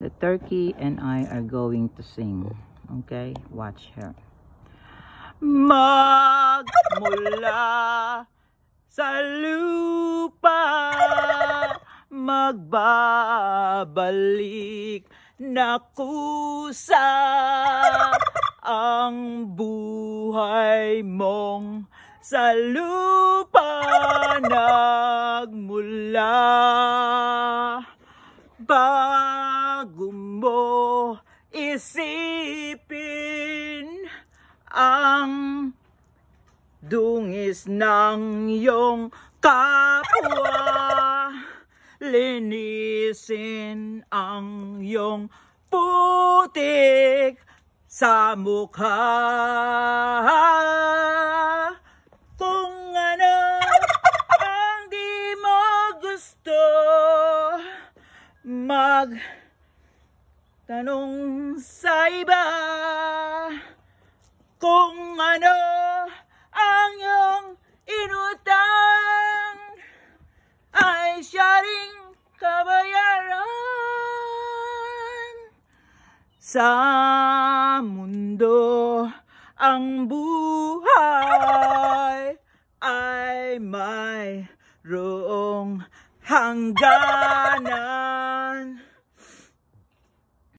The turkey and I are going to sing. Okay? Watch her. Magmula sa lupa magbabalik na kusa ang buhay mong sa lupa nagmula. Bye! bago mo isipin ang dungis ng iyong kapwa linisin ang iyong putik sa mukha kung ano ang di mo gusto mag Tanong sa iba kung ano ang iyong inutang ay siya kabayaran. Sa mundo ang buhay ay mayroong hangganan.